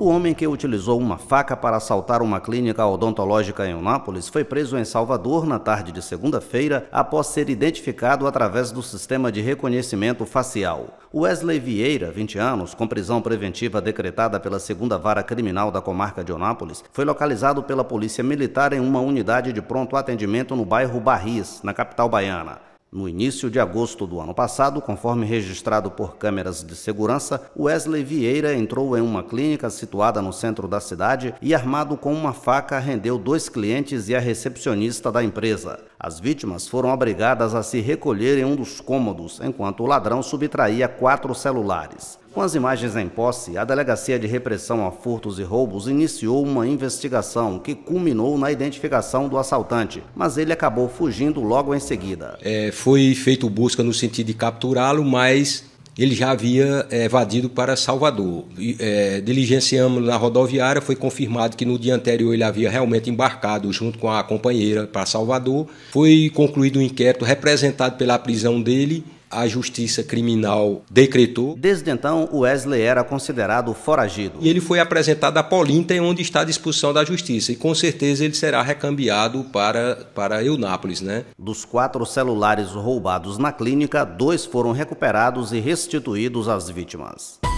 O homem que utilizou uma faca para assaltar uma clínica odontológica em Unápolis foi preso em Salvador na tarde de segunda-feira após ser identificado através do sistema de reconhecimento facial. Wesley Vieira, 20 anos, com prisão preventiva decretada pela segunda vara criminal da comarca de Onápolis, foi localizado pela Polícia Militar em uma unidade de pronto atendimento no bairro Barris, na capital baiana. No início de agosto do ano passado, conforme registrado por câmeras de segurança, Wesley Vieira entrou em uma clínica situada no centro da cidade e, armado com uma faca, rendeu dois clientes e a recepcionista da empresa. As vítimas foram obrigadas a se recolher em um dos cômodos, enquanto o ladrão subtraía quatro celulares. Com as imagens em posse, a Delegacia de Repressão a Furtos e Roubos iniciou uma investigação que culminou na identificação do assaltante, mas ele acabou fugindo logo em seguida. É, foi feito busca no sentido de capturá-lo, mas ele já havia é, evadido para Salvador. É, diligenciamos na rodoviária, foi confirmado que no dia anterior ele havia realmente embarcado junto com a companheira para Salvador. Foi concluído um inquérito representado pela prisão dele a justiça criminal decretou. Desde então, Wesley era considerado foragido. E ele foi apresentado a Polinta, onde está a disposição da justiça, e com certeza ele será recambiado para, para Eunápolis, né? Dos quatro celulares roubados na clínica, dois foram recuperados e restituídos às vítimas.